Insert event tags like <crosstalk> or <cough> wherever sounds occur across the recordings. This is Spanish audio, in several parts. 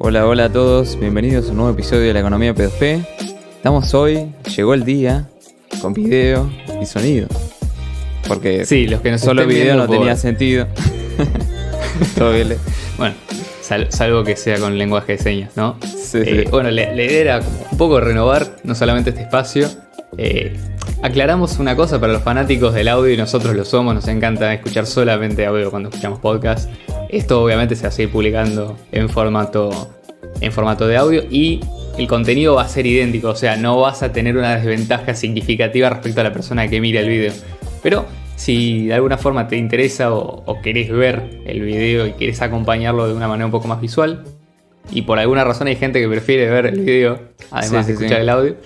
Hola, hola a todos, bienvenidos a un nuevo episodio de la economía P2P. Estamos hoy, llegó el día, con video y sonido. Porque sí, los que no solo este video no tenía sentido. <laughs> bueno, salvo que sea con lenguaje de señas, ¿no? Eh, bueno, la, idea era un poco renovar no solamente este espacio. Eh, aclaramos una cosa para los fanáticos del audio y nosotros lo somos, nos encanta escuchar solamente audio cuando escuchamos podcast. Esto obviamente se va a seguir publicando en formato, en formato de audio y el contenido va a ser idéntico, o sea, no vas a tener una desventaja significativa respecto a la persona que mira el video. Pero si de alguna forma te interesa o, querés ver el video y querés acompañarlo de una manera un poco más visual, y por alguna razón hay gente que prefiere ver el video, además de escuchar el audio,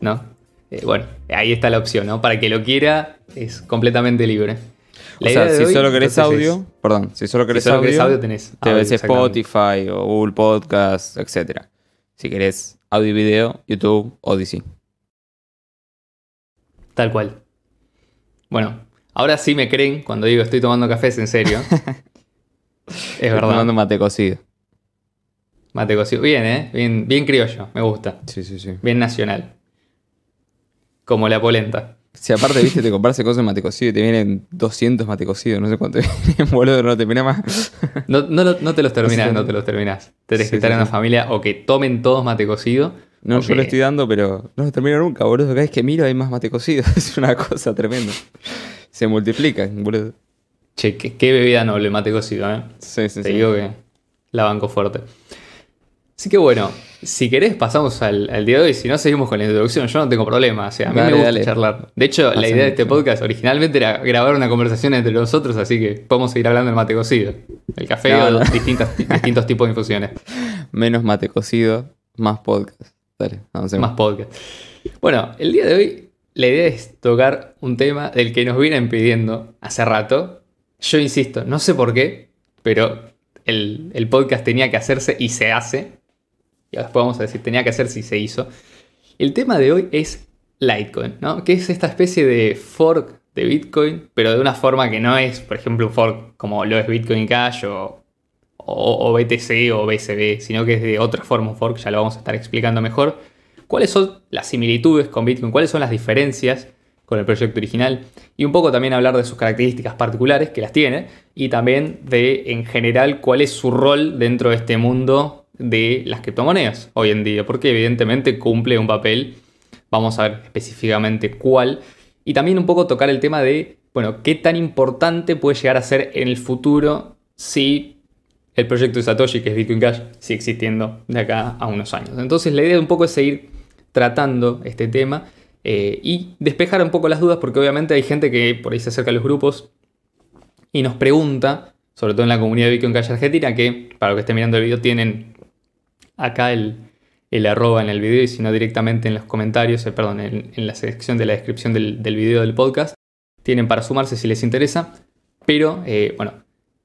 ¿no? Eh, bueno, ahí está la opción, ¿no? Para que lo quiera, es completamente libre o sea, si solo querés audio, perdón, si solo querés audio, tenés. Spotify o Google Podcast, etc. Si querés audio y video, YouTube, Odyssey. Tal cual. Bueno, ahora sí me creen cuando digo estoy tomando cafés en serio. <laughs> es verdad. Tomando mate cocido. Mate cocido. Bien, ¿eh? Bien, bien criollo, me gusta. Sí, sí, sí. Bien nacional. Como la polenta. Si aparte, viste, te compras cosas en matecocido y te vienen 200 matecocidos, no sé cuánto <laughs> vienen, boludo, no te más. <laughs> No, te los terminás, no te los terminás. Tenés que estar en una familia o que tomen todos mate cocido No, yo lo estoy dando, pero no los termino nunca, boludo. Cada vez que miro hay más mate cocido <laughs> Es una cosa tremenda. Se multiplica, boludo. Che, qué, bebida noble, matecocido, ¿eh? Sí, sí, te digo que la banco fuerte. Así que bueno, si querés, pasamos al, día de hoy. Si no, seguimos con la introducción. Yo no tengo problema. O sea, a mí me gusta charlar. De hecho, la idea de este podcast originalmente era grabar una conversación entre nosotros, así que podemos seguir hablando del mate cocido. El café o Los distintos, <laughs> distintos tipos de infusiones. Menos mate cocido, más podcast. Dale, vamos Más podcast. Bueno, el día de hoy la idea es tocar un tema del que nos vienen pidiendo hace rato. Yo insisto, no sé por qué, pero el podcast tenía que hacerse y se hace. Y después vamos a decir, tenía que hacer si se hizo. El tema de hoy es Litecoin, ¿no? Que es esta especie de fork de Bitcoin, pero de una forma que no es, por ejemplo, un fork como lo es Bitcoin Cash o, o, o BTC o BSB, sino que es de otra forma un fork, ya lo vamos a estar explicando mejor. ¿Cuáles son las similitudes con Bitcoin? ¿Cuáles son las diferencias? con el proyecto original y un poco también hablar de sus características particulares que las tiene y también de en general cuál es su rol dentro de este mundo de las criptomonedas hoy en día, porque evidentemente cumple un papel, vamos a ver específicamente cuál, y también un poco tocar el tema de, bueno, qué tan importante puede llegar a ser en el futuro si el proyecto de Satoshi, que es Bitcoin Cash, sigue existiendo de acá a unos años. Entonces la idea un poco es seguir tratando este tema eh, y despejar un poco las dudas, porque obviamente hay gente que por ahí se acerca a los grupos y nos pregunta, sobre todo en la comunidad de Bitcoin Cash Argentina, que para los que estén mirando el video tienen acá el, el arroba en el video y sino directamente en los comentarios, eh, perdón, en, la sección de la descripción del, video del podcast. Tienen para sumarse si les interesa. Pero eh, bueno,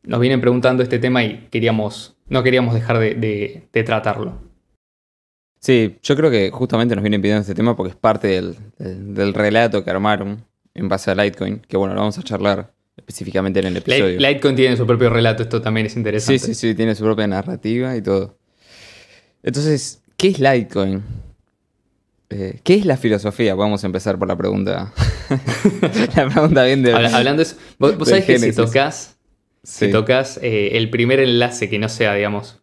nos vienen preguntando este tema y queríamos, no queríamos dejar de, tratarlo. Sí, yo creo que justamente nos vienen pidiendo este tema porque es parte del, del relato que armaron en base a Litecoin, que bueno, lo vamos a charlar específicamente en el episodio. Litecoin tiene su propio relato, esto también es interesante. Sí, sí, sí, tiene su propia narrativa y todo. Entonces, ¿qué es Litecoin? Eh, ¿Qué es la filosofía? Vamos a empezar por la pregunta. <laughs> la pregunta bien de. Hablando de eso, vos, sabés que si tocas, si tocas eh, el primer enlace que no sea, digamos,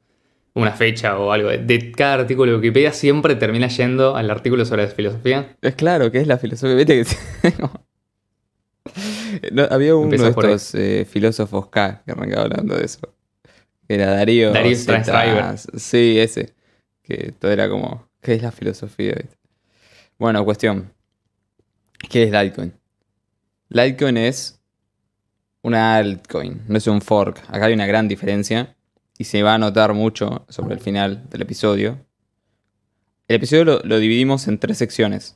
una fecha o algo, de cada artículo de Wikipedia siempre termina yendo al artículo sobre la filosofía. Es claro, ¿qué es la filosofía? Viste que. <laughs> había uno de estos eh, filósofos K que arrancaba hablando de eso. Era Darío. Darío Sí, ese que todo era como, ¿qué es la filosofía? Bueno, cuestión. ¿Qué es Litecoin? Litecoin es una altcoin, no es un fork. Acá hay una gran diferencia y se va a notar mucho sobre el final del episodio. El episodio lo, dividimos en tres secciones.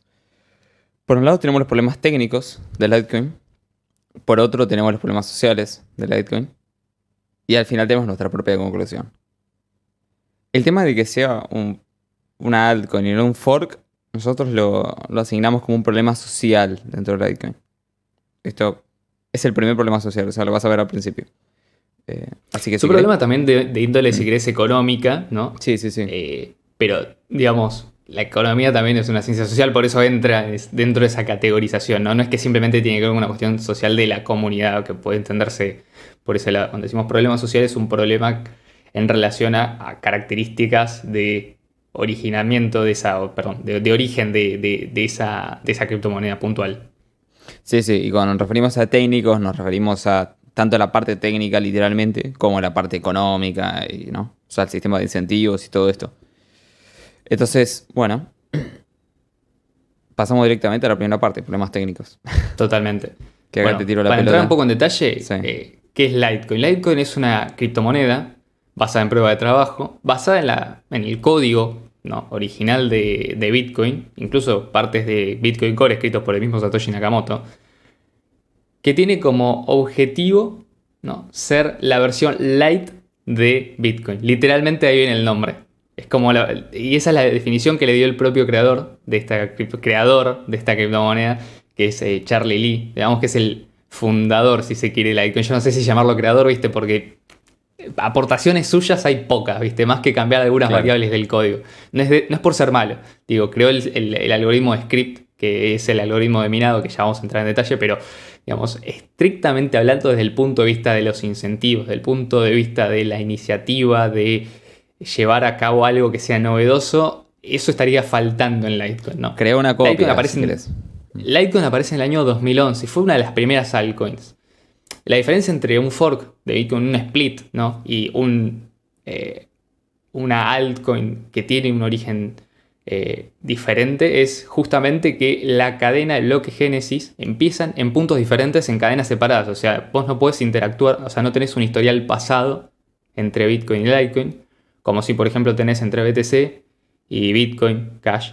Por un lado tenemos los problemas técnicos de Litecoin, por otro tenemos los problemas sociales de Litecoin y al final tenemos nuestra propia conclusión. El tema de que sea un, una altcoin y no un fork, nosotros lo, asignamos como un problema social dentro de la altcoin. Esto es el primer problema social, o sea, lo vas a ver al principio. Eh, así que es un problema también de, índole, si mm. querés, económica, ¿no? Sí, sí, sí. Eh, pero, digamos, la economía también es una ciencia social, por eso entra dentro de esa categorización, ¿no? No es que simplemente tiene que ver con una cuestión social de la comunidad, que puede entenderse por ese lado. Cuando decimos problema social es un problema en relación a, características de originamiento de esa, perdón, de, origen de, de, esa, de criptomoneda puntual. Sí, sí, y cuando nos referimos a técnicos, nos referimos a tanto la parte técnica literalmente como la parte económica y no, o sea, el sistema de incentivos y todo esto. Entonces, bueno, pasamos directamente a la primera parte, problemas técnicos. Totalmente. <laughs> para entrar un poco en detalle, eh, ¿qué es Litecoin? Litecoin es una criptomoneda basada en prueba de trabajo, basada en, la, en el código ¿no? original de, Bitcoin, incluso partes de Bitcoin Core escritos por el mismo Satoshi Nakamoto, que tiene como objetivo ¿no? ser la versión light de Bitcoin. Literalmente ahí viene el nombre. Es como y esa es la definición que le dio el propio creador de esta, creador de esta criptomoneda, que es eh, Charlie Lee. Digamos que es el fundador, si se quiere, la Yo no sé si llamarlo creador, ¿viste? Porque aportaciones suyas hay pocas, ¿viste? Más que cambiar algunas variables del código. No es, por ser malo. Digo, creo el, algoritmo script, que es el algoritmo de minado, que ya vamos a entrar en detalle, pero, digamos, estrictamente hablando desde el punto de vista de los incentivos, del punto de vista de la iniciativa, de llevar a cabo algo que sea novedoso, eso estaría faltando en Litecoin, ¿no? Creó una copia, Litecoin aparece en, Litecoin aparece en el año 2011, fue una de las primeras altcoins la diferencia entre un fork de Bitcoin, un split, ¿no? Y un, eh, una altcoin que tiene un origen eh, diferente es justamente que la cadena, el que génesis, empiezan en puntos diferentes, en cadenas separadas. O sea, vos no puedes interactuar, o sea, no tenés un historial pasado entre Bitcoin y Litecoin, como si por ejemplo tenés entre BTC y Bitcoin Cash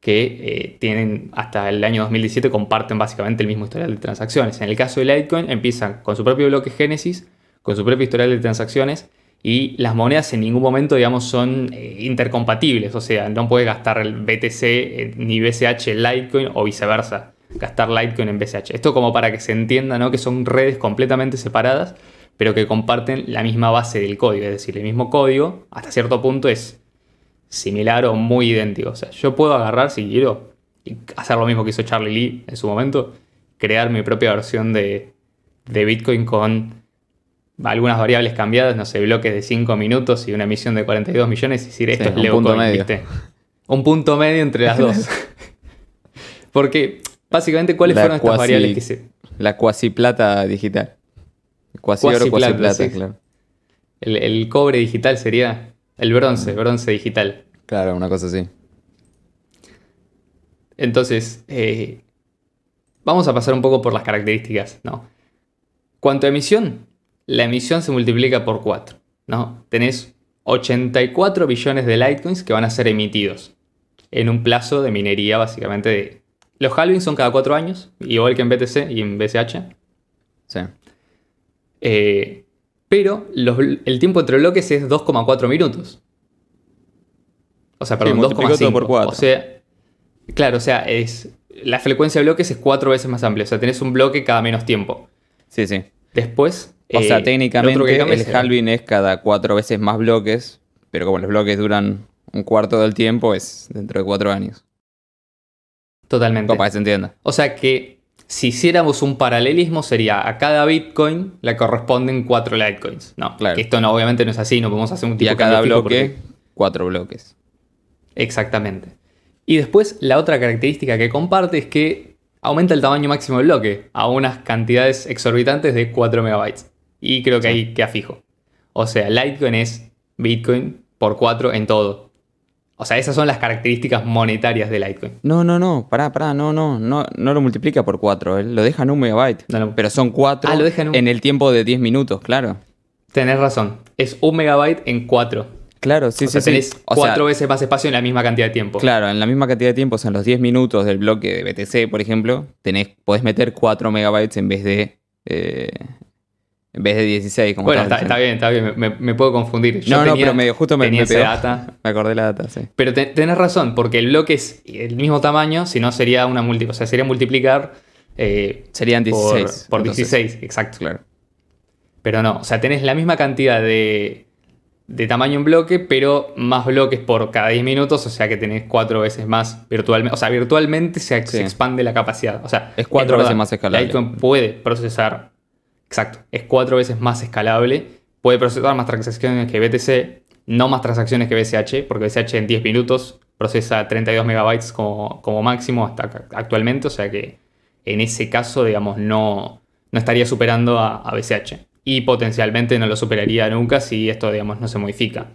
que eh, tienen hasta el año 2017 comparten básicamente el mismo historial de transacciones. En el caso de Litecoin empiezan con su propio bloque Génesis, con su propio historial de transacciones y las monedas en ningún momento, digamos, son eh, intercompatibles, o sea, no puede gastar el BTC eh, ni BCH en Litecoin o viceversa, gastar Litecoin en BCH. Esto como para que se entienda, ¿no? Que son redes completamente separadas, pero que comparten la misma base del código, es decir, el mismo código hasta cierto punto es similar o muy idéntico. O sea, yo puedo agarrar, si quiero, y hacer lo mismo que hizo Charlie Lee en su momento, crear mi propia versión de, Bitcoin con algunas variables cambiadas, no sé, bloques de 5 minutos y una emisión de 42 millones, y decir, esto es un punto medio. Un punto medio entre las dos. <laughs> Porque, básicamente, ¿cuáles fueron estas variables La cuasi plata digital. Cuasi, oro, plata, el, cobre digital sería el bronce, bronce digital. Claro, una cosa así. Entonces, eh, vamos a pasar un poco por las características, ¿no? Cuanto emisión, la emisión se multiplica por 4, ¿no? Tenés 84 billones de Litecoins que van a ser emitidos en un plazo de minería básicamente de... Los halvings son cada 4 años, igual que en BTC y en BCH. Sí. Eh, pero el tiempo entre bloques es 2,4 minutos. O sea, perdón, sí, por 4. O sea, claro, o sea, es la frecuencia de bloques es cuatro veces más amplia. O sea, tenés un bloque cada menos tiempo. Sí, sí. Después. O sea, eh, técnicamente el, halving es cada cuatro veces más bloques, pero como los bloques duran un cuarto del tiempo, es dentro de cuatro años. Totalmente. Para que se entienda. O sea que si hiciéramos un paralelismo sería a cada Bitcoin le corresponden cuatro Litecoins. No, claro. esto no, obviamente no es así, no podemos hacer un tipo de... Y a cada bloque, 4 bloques. Exactamente. Y después la otra característica que comparte es que aumenta el tamaño máximo del bloque a unas cantidades exorbitantes de 4 megabytes. Y creo que ahí queda fijo. O sea, Litecoin es Bitcoin por 4 en todo. O sea, esas son las características monetarias de Litecoin. No, no, no, pará, pará, no, no, no, no lo multiplica por cuatro, lo deja en un megabyte. Pero son cuatro. Ah, en, el tiempo de 10 minutos, claro. Tenés razón, es un megabyte en cuatro. Claro, sí, o sí. Sea, tenés cuatro veces más espacio en la misma cantidad de tiempo. Claro, en la misma cantidad de tiempo, o sea, en los 10 minutos del bloque de BTC, por ejemplo, tenés, podés meter 4 megabytes en vez de eh, en vez de 16, como Bueno, está, bien, está bien, me, puedo confundir. Yo no, tenía, no, pero justo me, data. Me acordé la data, sí. Pero tenés razón, porque el bloque es el mismo tamaño, si no sería una multi, o sea, sería multiplicar. Eh, Serían 16. Por, 16, exacto. Claro. Pero no, o sea, tenés la misma cantidad de, tamaño en bloque, pero más bloques por cada 10 minutos, o sea que tenés cuatro veces más virtualmente. O sea, virtualmente se, expande la capacidad. O sea, es cuatro veces más escalable. puede procesar Exacto, es cuatro veces más escalable, puede procesar más transacciones que BTC, no más transacciones que BCH, porque BCH en 10 minutos procesa 32 megabytes como, máximo hasta actualmente, o sea que en ese caso, digamos, no, no estaría superando a, a BCH y potencialmente no lo superaría nunca si esto, digamos, no se modifica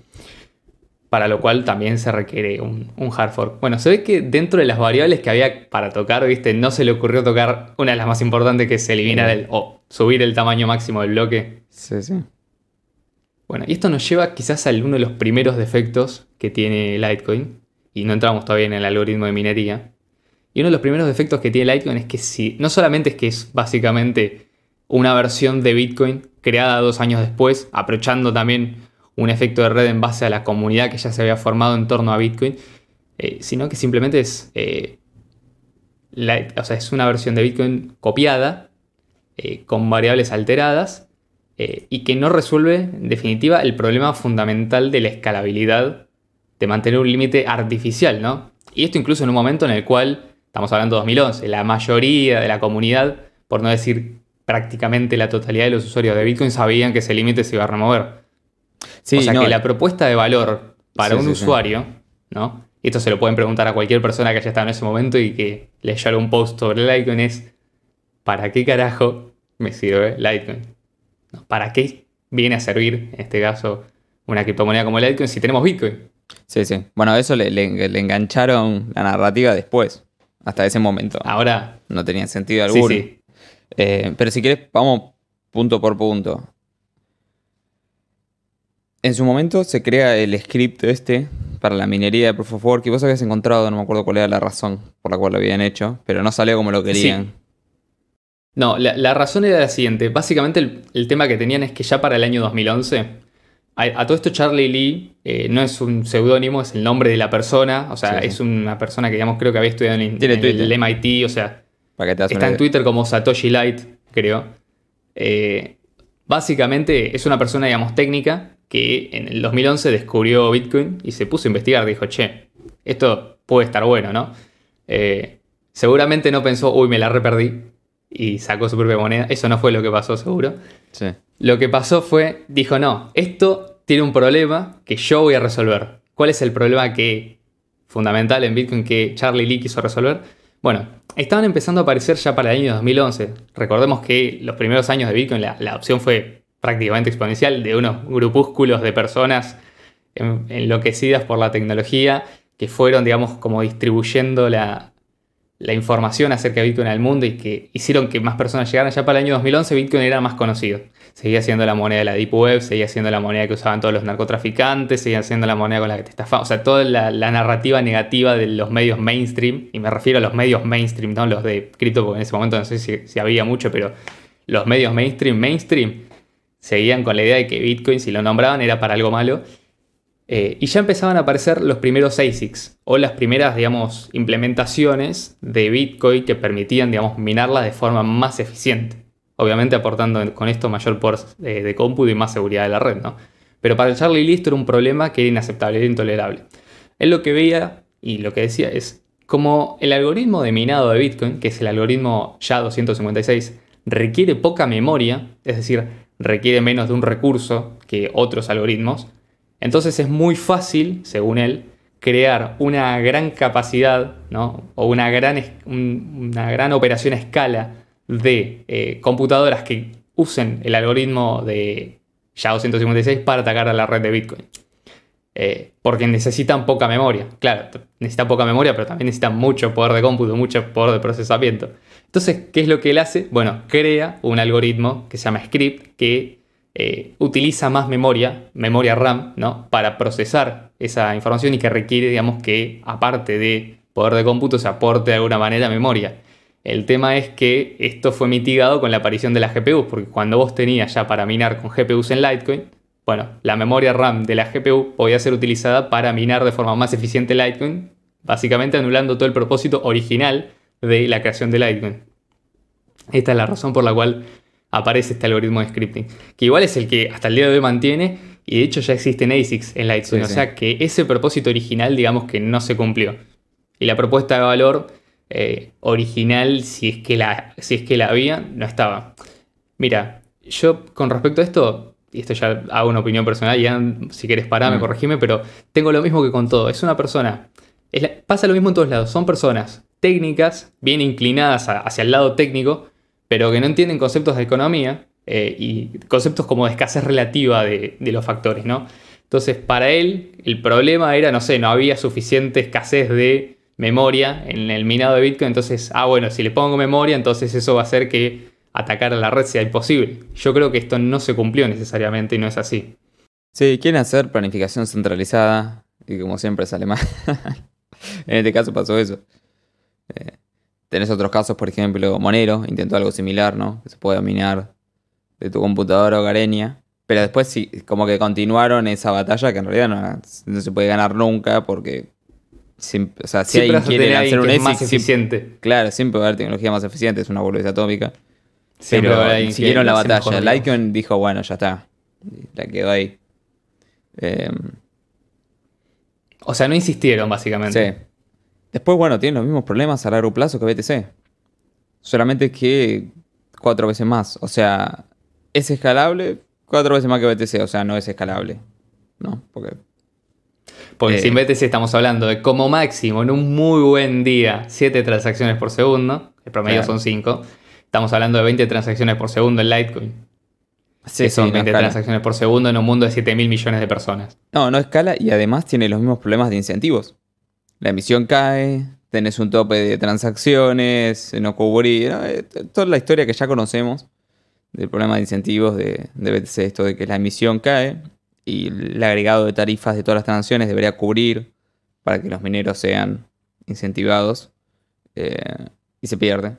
para lo cual también se requiere un, hard fork. Bueno, se ve que dentro de las variables que había para tocar, viste, no se le ocurrió tocar una de las más importantes que es eliminar el, o subir el tamaño máximo del bloque. Sí, sí. Bueno, y esto nos lleva quizás a uno de los primeros defectos que tiene Litecoin, y no entramos todavía en el algoritmo de minería. Y uno de los primeros defectos que tiene Litecoin es que si, no solamente es que es básicamente una versión de Bitcoin creada dos años después, aprovechando también un efecto de red en base a la comunidad que ya se había formado en torno a Bitcoin, eh, sino que simplemente es, eh, es una versión de Bitcoin copiada, eh, con variables alteradas, y que no resuelve, en definitiva, el problema fundamental de la escalabilidad de mantener un límite artificial, ¿no? Y esto incluso en un momento en el cual, estamos hablando de 2011, la mayoría de la comunidad, por no decir prácticamente la totalidad de los usuarios de Bitcoin, sabían que ese límite se iba a remover o sea que la eh. propuesta de valor para un usuario, ¿no? Y esto se lo pueden preguntar a cualquier persona que haya estado en ese momento y que leyó un post sobre Litecoin es, ¿para qué carajo me sirve Litecoin? ¿Para qué viene a servir, en este caso, una criptomoneda como Litecoin si tenemos Bitcoin? Sí, sí. Bueno, a eso le, engancharon la narrativa después, hasta ese momento. Ahora. No tenía sentido alguno. Sí, sí. Eh, pero si quieres, vamos punto por punto en su momento se crea el script este para la minería de Proof of Work y vos habías encontrado, no me acuerdo cuál era la razón por la cual lo habían hecho, pero no salió como lo querían. No, la, razón era la siguiente. Básicamente el, tema que tenían es que ya para el año 2011, a, todo esto Charlie Lee eh, no es un seudónimo, es el nombre de la persona, o sea, es una persona que digamos creo que había estudiado en, el MIT, o sea, está en Twitter como Satoshi Light, creo. Eh, básicamente es una persona, digamos, técnica que en el 2011 descubrió Bitcoin y se puso a investigar. Dijo, che, esto puede estar bueno, ¿no? Eh, seguramente no pensó, uy, me la reperdí y sacó su propia moneda. Eso no fue lo que pasó, seguro. Lo que pasó fue, dijo, no, esto tiene un problema que yo voy a resolver. ¿Cuál es el problema que fundamental en Bitcoin que Charlie Lee quiso resolver? Bueno, estaban empezando a aparecer ya para el año 2011. Recordemos que los primeros años de Bitcoin la, la opción fue prácticamente exponencial de unos grupúsculos de personas enloquecidas por la tecnología que fueron, digamos, como distribuyendo la, información acerca de Bitcoin al mundo y que hicieron que más personas llegaran. Ya para el año 2011 Bitcoin era más conocido. Seguía siendo la moneda de la Deep Web, seguía siendo la moneda que usaban todos los narcotraficantes, seguía siendo la moneda con la que te estafaban. O sea, toda la, narrativa negativa de los medios mainstream, y me refiero a los medios mainstream, no los de cripto, porque en ese momento no sé si había mucho, pero los medios mainstream, mainstream, seguían con la idea de que Bitcoin, si lo nombraban, era para algo malo. Eh, y ya empezaban a aparecer los primeros ASICs o las primeras, digamos, implementaciones de Bitcoin que permitían, digamos, minarlas de forma más eficiente. Obviamente aportando con esto mayor por eh, de cómputo y más seguridad de la red, ¿no? Pero para Charlie List era un problema que era inaceptable, era intolerable. Él lo que veía y lo que decía es, como el algoritmo de minado de Bitcoin, que es el algoritmo ya 256, requiere poca memoria, es decir, requiere menos de un recurso que otros algoritmos. Entonces es muy fácil, según él, crear una gran capacidad o una gran, una gran operación a escala de eh, computadoras que usen el algoritmo de SHA-256 para atacar a la red de Bitcoin. Eh, porque necesitan poca memoria. Claro, necesitan poca memoria, pero también necesitan mucho poder de cómputo, mucho poder de procesamiento. Entonces, ¿qué es lo que él hace? Bueno, crea un algoritmo que se llama script que eh, utiliza más memoria, memoria RAM, ¿no? Para procesar esa información y que requiere, digamos, que aparte de poder de cómputo se aporte de alguna manera memoria. El tema es que esto fue mitigado con la aparición de las GPU, porque cuando vos tenías ya para minar con GPUs en Litecoin, bueno, la memoria RAM de la GPU podía ser utilizada para minar de forma más eficiente Litecoin, básicamente anulando todo el propósito original de la creación de lightning Esta es la razón por la cual aparece este algoritmo de scripting, que igual es el que hasta el día de hoy mantiene y de hecho ya existen ASICs en Litecoin, o sea que ese propósito original digamos que no se cumplió. Y la propuesta de valor eh, original, si es, que la, si es que la había, no estaba. Mira, yo con respecto a esto, y esto ya hago una opinión personal, ya si quieres parame, mm. corregime, pero tengo lo mismo que con todo. Es una persona. pasa lo mismo en todos lados. Son personas técnicas, bien inclinadas hacia el lado técnico, pero que no entienden conceptos de economía eh, y conceptos como de escasez relativa de, los factores, ¿no? Entonces, para él, el problema era, no sé, no había suficiente escasez de memoria en el minado de Bitcoin, entonces, ah, bueno, si le pongo memoria, entonces eso va a hacer que atacar a la red sea imposible. Yo creo que esto no se cumplió necesariamente y no es así. Sí, quieren hacer planificación centralizada y como siempre sale mal. <laughs> en este caso pasó eso. Eh, tenés otros casos, por ejemplo, Monero intentó algo similar, ¿no? Que se puede dominar de tu computadora o hogareña. Pero después sí, como que continuaron esa batalla que en realidad no, se puede ganar nunca porque siempre, o sea, si alguien quiere más eficiente. claro, siempre va a haber tecnología más eficiente, es una boludez atómica. Siempre pero siguieron la batalla. Lycon dijo, bueno, ya está. La quedó ahí. Em, o sea, no insistieron, básicamente. Sí. Después, bueno, tiene los mismos problemas a largo plazo que BTC. Solamente que cuatro veces más. O sea, es escalable cuatro veces más que BTC. O sea, no es escalable. ¿No? Porque eh, sin BTC estamos hablando de como máximo, en un muy buen día, 7 transacciones por segundo, el promedio son cinco. estamos hablando de 20 transacciones por segundo en Litecoin. Sí, son 20 transacciones por segundo en un mundo de 7 mil millones de personas. No, no escala y además tiene los mismos problemas de incentivos la emisión cae, tenés un tope de transacciones, no cubrir eh, toda la historia que ya conocemos del problema de incentivos de, de BTC, esto de que la emisión cae y el agregado de tarifas de todas las transacciones debería cubrir para que los mineros sean incentivados eh, y se pierde.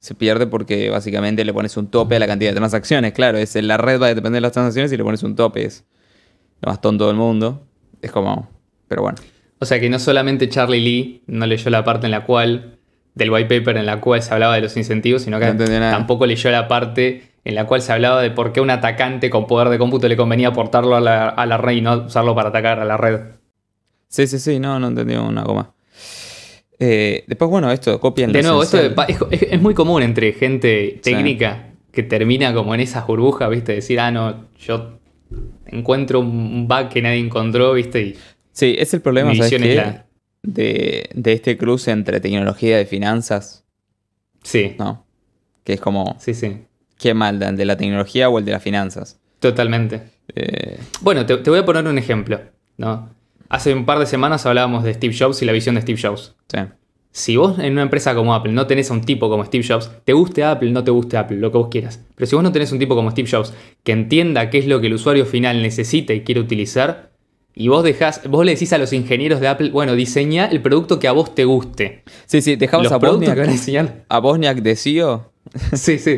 Se pierde porque básicamente le pones un tope a la cantidad de transacciones. Claro, es, la red va a depender de las transacciones y le pones un tope. Es lo más tonto del mundo. Es como... Pero bueno. O sea que no solamente Charlie Lee no leyó la parte en la cual, del white paper en la cual se hablaba de los incentivos, sino que tampoco leyó la parte en la cual se hablaba de por qué un atacante con poder de cómputo le convenía portarlo a la, red y no usarlo para atacar a la red. Sí, sí, sí, no, no entendió una goma. Eh, después, bueno, esto, copian. De nuevo, esto es, muy común entre gente técnica que termina como en esas burbujas, ¿viste? Decir, ah, no, yo encuentro un bug que nadie encontró, ¿viste? Y Sí, es el problema De, de, este cruce entre tecnología y finanzas. Sí. ¿No? Que es como. Sí, sí. ¿Qué mal, de la tecnología o el de las finanzas? Totalmente. Eh, bueno, te, voy a poner un ejemplo. ¿no? Hace un par de semanas hablábamos de Steve Jobs y la visión de Steve Jobs. Sí. Si vos en una empresa como Apple no tenés a un tipo como Steve Jobs, te guste Apple, no te guste Apple, lo que vos quieras. Pero si vos no tenés un tipo como Steve Jobs que entienda qué es lo que el usuario final necesita y quiere utilizar, y vos dejás, vos le decís a los ingenieros de Apple, bueno, diseña el producto que a vos te guste. Sí, sí, dejamos a Bosniak. a, <laughs> a Bosniak de CEO. <laughs>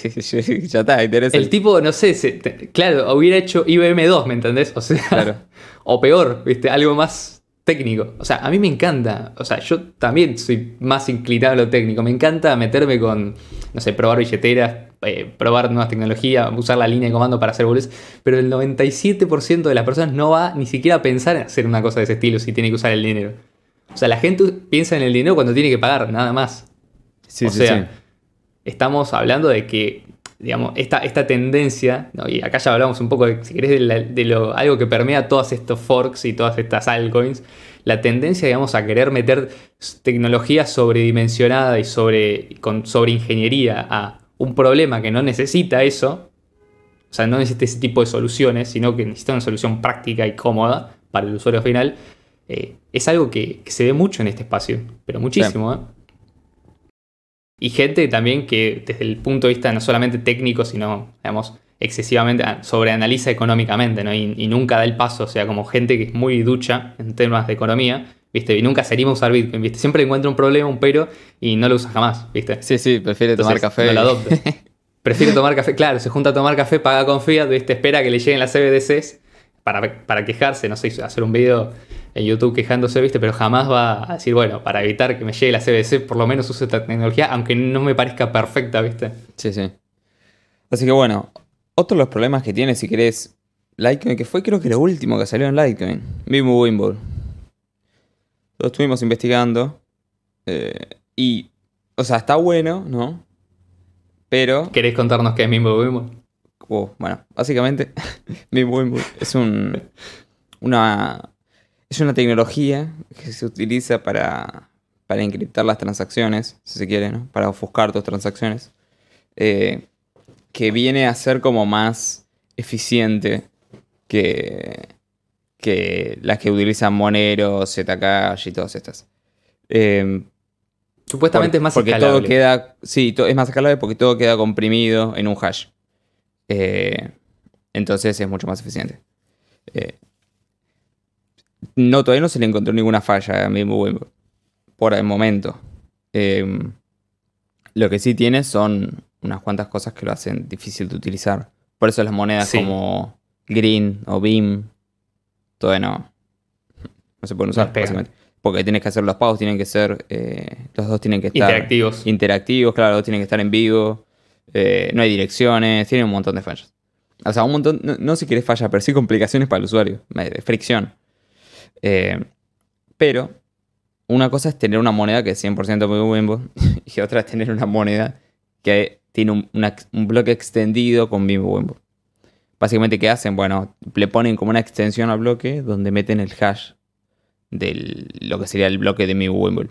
Sí, sí. <laughs> ya está, interesante. El tipo, no sé, claro, hubiera hecho IBM 2, ¿me entendés? O sea, claro. o peor, ¿viste? Algo más técnico. O sea, a mí me encanta. O sea, yo también soy más inclinado a lo técnico. Me encanta meterme con, no sé, probar billeteras, eh, probar nuevas tecnologías, usar la línea de comando para hacer boludeces, pero el 97% de las personas no va ni siquiera a pensar en hacer una cosa de ese estilo si tiene que usar el dinero. O sea, la gente piensa en el dinero cuando tiene que pagar, nada más. o sea, estamos hablando de que, digamos, esta, esta tendencia, y acá ya hablamos un poco, de, si querés, de, algo que permea todos estos forks y todas estas altcoins, la tendencia, digamos, a querer meter tecnología sobredimensionada y sobre, con, sobre ingeniería a un problema que no necesita eso, o sea, no necesita ese tipo de soluciones, sino que necesita una solución práctica y cómoda para el usuario final, eh, es algo que, se ve mucho en este espacio, pero muchísimo. ¿eh? Y gente también que desde el punto de vista no solamente técnico, sino, digamos, excesivamente ah, sobreanaliza económicamente ¿no? y, y, nunca da el paso, o sea, como gente que es muy ducha en temas de economía, y nunca se a usar Bitcoin, Siempre encuentra un problema, un pero, y no lo usa jamás, ¿viste? Sí, sí, prefiere tomar café. No lo adopte <laughs> prefiere tomar café, claro, se junta a tomar café, paga con fiat, Espera que le lleguen las CBDCs para, para quejarse, no sé, hacer un video en YouTube quejándose, ¿viste? Pero jamás va a decir, bueno, para evitar que me llegue la CBDC, por lo menos use esta tecnología, aunque no me parezca perfecta, ¿viste? Sí, sí. Así que bueno, otro de los problemas que tiene, si querés, Litecoin, que fue creo que lo último que salió en Litecoin, Bimbo Wimble lo estuvimos investigando. Eh, y, o sea, está bueno, ¿no? Pero... ¿Querés contarnos qué es Mimbo oh, bueno, básicamente <laughs> Mimbo es un, una, es una tecnología que se utiliza para, para encriptar las transacciones, si se quiere, ¿no? Para ofuscar tus transacciones. Eh, que viene a ser como más eficiente que, que las que utilizan Monero, Zcash y todas estas. Em, Supuestamente es más porque escalable. Todo queda, sí, es más escalable porque todo queda comprimido en un hash. Eh, entonces es mucho más eficiente. Eh, no, todavía no se le encontró ninguna falla a Por el momento. Em, lo que sí tiene son unas cuantas cosas que lo hacen difícil de utilizar. Por eso las monedas como Green o Beam todavía no, no se pueden usar. Básicamente. Porque tienes que hacer los pagos, tienen que ser, eh, los dos tienen que estar interactivos. Interactivos, claro, los dos tienen que estar en vivo, eh, no hay direcciones, tiene un montón de fallas. O sea, un montón, no, sé si quieres fallas, pero sí complicaciones para el usuario, fricción. Eh, pero una cosa es tener una moneda que es 100% Bimbo <laughs> y otra es tener una moneda que tiene un, bloque extendido con Bimbo Bimbo. Básicamente, ¿qué hacen? Bueno, le ponen como una extensión al bloque donde meten el hash de lo que sería el bloque de mi Wimble.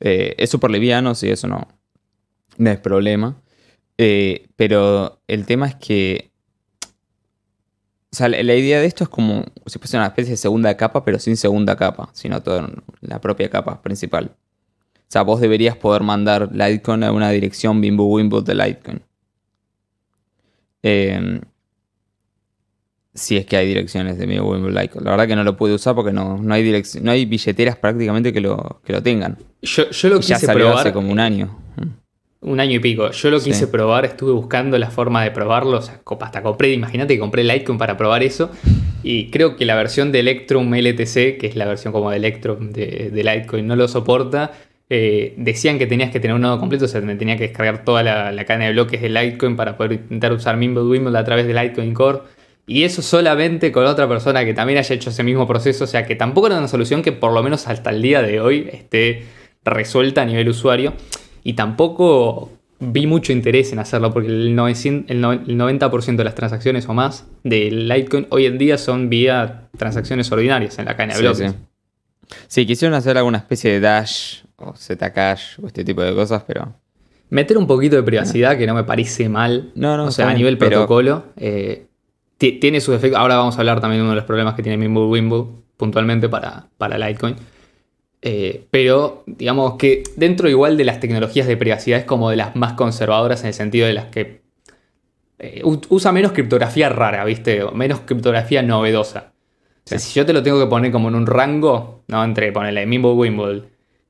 Eh, eso por liviano, sí, eso no, no es problema. Eh, pero el tema es que. O sea, la, idea de esto es como si fuese una especie de segunda capa, pero sin segunda capa, sino toda la propia capa principal. O sea, vos deberías poder mandar Litecoin a una dirección bimbo de Litecoin. Eh, si es que hay direcciones de Mimble Wimble Litecoin La verdad que no lo pude usar porque no, hay no hay billeteras prácticamente que lo, lo tengan. Yo, lo quise probar. hace como un año. Un año y pico. Yo lo quise probar, estuve buscando la forma de probarlo. O sea, hasta compré, imagínate que compré Litecoin para probar eso. Y creo que la versión de Electrum LTC, que es la versión como de Electrum de, de Litecoin, no lo soporta. Eh, decían que tenías que tener un nodo completo, o sea, tenía que descargar toda la, cadena de bloques de Litecoin para poder intentar usar Wimble a través de Litecoin Core. Y eso solamente con otra persona que también haya hecho ese mismo proceso, o sea que tampoco era una solución que por lo menos hasta el día de hoy esté resuelta a nivel usuario. Y tampoco vi mucho interés en hacerlo porque el, 90% de las transacciones o más de Litecoin hoy en día son vía transacciones ordinarias en la cadena de bloques. Sí. quisieron hacer alguna especie de Dash o Zcash o este tipo de cosas, pero meter un poquito de privacidad que no me parece mal. No, no, o sea, a nivel protocolo, eh, tiene sus efectos. Ahora vamos a hablar también de uno de los problemas que tiene Wimble puntualmente para, para Litecoin. Eh, pero digamos que dentro igual de las tecnologías de privacidad es como de las más conservadoras en el sentido de las que eh, usa menos criptografía rara, ¿viste? Menos criptografía novedosa. O sea, si yo te lo tengo que poner como en un rango, ¿no? Entre ponerle Mimblewimble,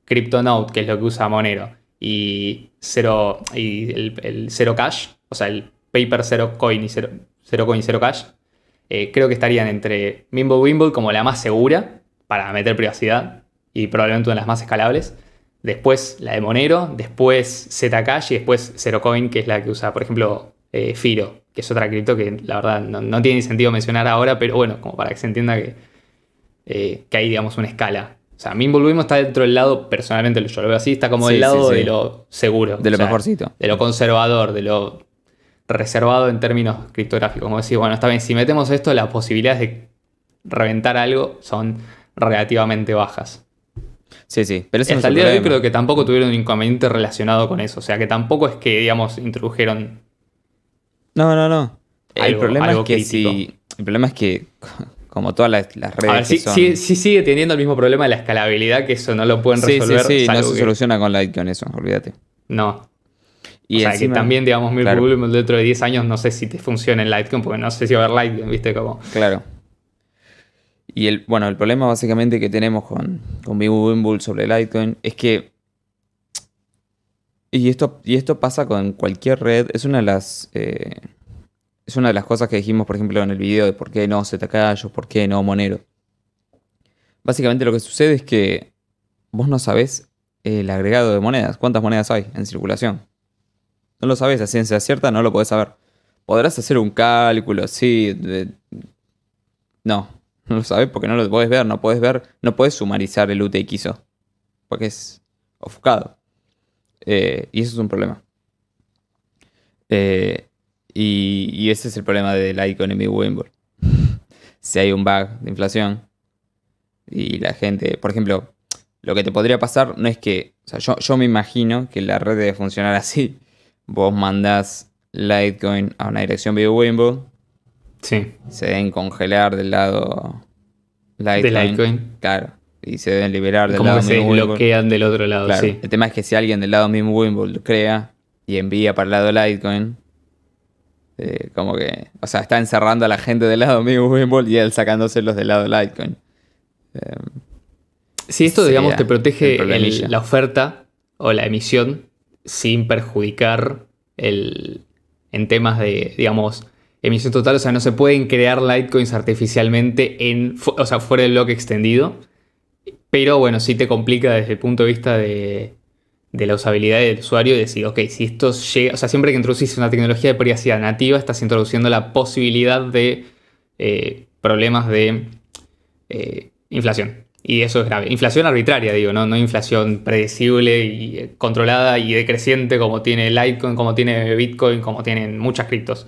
CryptoNote, que es lo que usa Monero, y, cero, y el, el Zero Cash, o sea, el Paper Zero Coin y cero. 0coin, 0cash, eh, creo que estarían entre Mimble Wimble como la más segura para meter privacidad y probablemente una de las más escalables. Después la de Monero, después Zcash y después 0coin que es la que usa, por ejemplo, eh, Firo, que es otra cripto que la verdad no, tiene ni sentido mencionar ahora, pero bueno, como para que se entienda que, eh, que hay, digamos, una escala. O sea, Mimblewimble está dentro del lado, personalmente yo lo veo así, está como el del lado de lo seguro. De lo mejorcito. De lo conservador, de lo reservado en términos criptográficos. Como decir, bueno, está bien, si metemos esto, las posibilidades de reventar algo son relativamente bajas. Sí, sí, pero eso Hasta el día de hoy creo que tampoco tuvieron un inconveniente relacionado con eso. O sea, que tampoco es que, digamos, introdujeron. No, no, no. Algo, el problema es que El problema es que, como todas las, redes. A sí, sigue teniendo el mismo problema de la escalabilidad, que eso no lo pueden resolver. Sí, sí, no se soluciona con Litecoin eso, olvídate. No, y o sea, también, digamos, mi claro. dentro de 10 años no sé si te funciona en Litecoin, porque no sé si va a haber Litecoin, ¿viste? Como... Claro. Y el, bueno, el problema básicamente que tenemos con, con sobre Litecoin es que. Y esto, y esto pasa con cualquier red. Es una de las. Eh, es una de las cosas que dijimos, por ejemplo, en el video de por qué no Zcash o por qué no Monero. Básicamente lo que sucede es que vos no sabés el agregado de monedas, cuántas monedas hay en circulación. No lo sabes la ciencia cierta, no lo podés saber. Podrás hacer un cálculo, sí. No, no lo sabes porque no lo podés ver, no podés ver, no podés sumarizar el UTXO. Porque es ofuscado. Eh, y eso es un problema. Eh, y, ese es el problema de la economía Wimble. <laughs> si hay un bug de inflación y la gente, por ejemplo, lo que te podría pasar no es que, o sea, yo, yo me imagino que la red debe funcionar así vos mandas Litecoin a una dirección vivo Sí. Se deben congelar del lado Litecoin. Claro. Y se deben liberar del Como que se bloquean del otro lado, sí. El tema es que si alguien del lado mismo Wimble crea y envía para el lado Litecoin, eh, como que. O sea, está encerrando a la gente del lado mismo Wimble y él sacándose los del lado Litecoin. Eh, si esto, digamos, te protege la oferta o la emisión sin perjudicar el, en temas de, digamos, emisión total. O sea, no se pueden crear Litecoins artificialmente en, o sea, fuera del bloque extendido. Pero bueno, sí te complica desde el punto de vista de, la usabilidad del usuario y decir, ok, si esto llega, o sea, siempre que introducís una tecnología de privacidad nativa, estás introduciendo la posibilidad de eh, problemas de eh, inflación. Y eso es grave. Inflación arbitraria, digo, no, no inflación predecible y eh, controlada y decreciente como tiene Litecoin, como tiene Bitcoin, como tienen muchas criptos.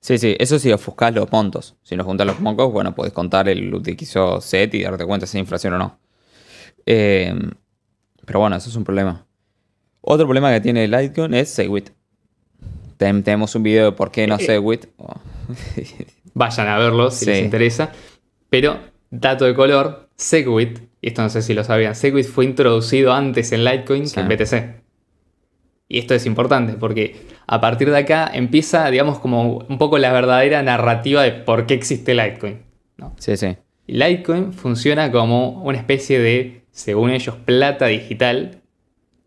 Sí, sí, eso si ofuscas los montos. Si nos juntas los montos, bueno, puedes contar el UTXO set y darte cuenta si es inflación o no. Em, pero bueno, eso es un problema. Otro problema que tiene Litecoin es Segwit. tenemos un video de por qué no eh, Segwit. <laughs> Vayan a verlo si les interesa. Pero Dato de color, Segwit, y esto no sé si lo sabían, Segwit fue introducido antes en Litecoin que en BTC. Y esto es importante porque a partir de acá empieza, digamos, como un poco la verdadera narrativa de por qué existe Litecoin. Sí, sí. Litecoin funciona como una especie de, según ellos, plata digital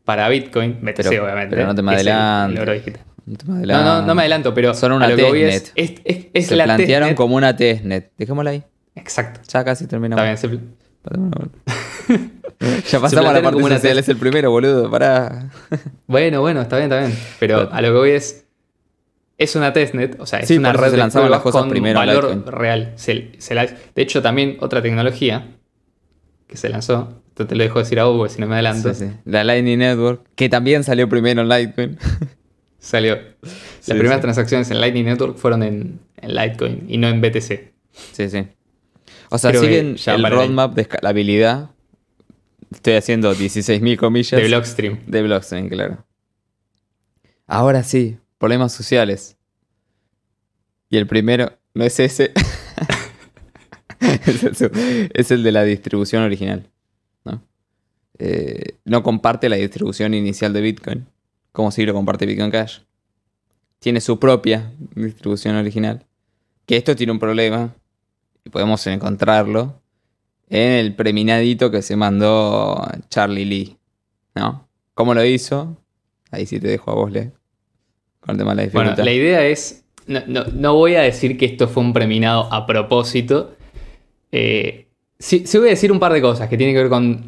para Bitcoin, BTC obviamente. Pero no te me adelantes. No, me adelanto, pero. Son una Es, la plantearon como una testnet. Dejémosla ahí. Exacto. Ya casi terminamos. ya <laughs> pasamos a la parte social, es el primero, boludo, pará. bueno, bueno, está bien, está bien. Pero a lo que voy es... Es una testnet, o sea, es una red de las cosas primero valor real. de hecho, también otra tecnología que se lanzó, te lo dejo decir a Hugo si no me adelanto. La Lightning Network, que también salió primero en Litecoin. <laughs> salió. Las primeras transacciones en Lightning Network fueron en, en Litecoin y no en BTC. Sí, sí. O sea, siguen el roadmap de escalabilidad. Estoy haciendo 16.000 comillas. De Blockstream. De Blockstream, claro. Ahora sí, problemas sociales. Y el primero, no es ese. <laughs> es el de la distribución original. ¿no? Eh, no comparte la distribución inicial de Bitcoin, como si lo comparte Bitcoin Cash. Tiene su propia distribución original. Que esto tiene un problema, y podemos encontrarlo en el preminadito que se mandó Charlie Lee. ¿No? ¿Cómo lo hizo? Ahí sí te dejo a vos, Le. Con el tema de la dificultad. Bueno, la idea es. No, voy a decir que esto fue un preminado a propósito. Eh, se sí, voy a decir un par de cosas que tienen que ver con.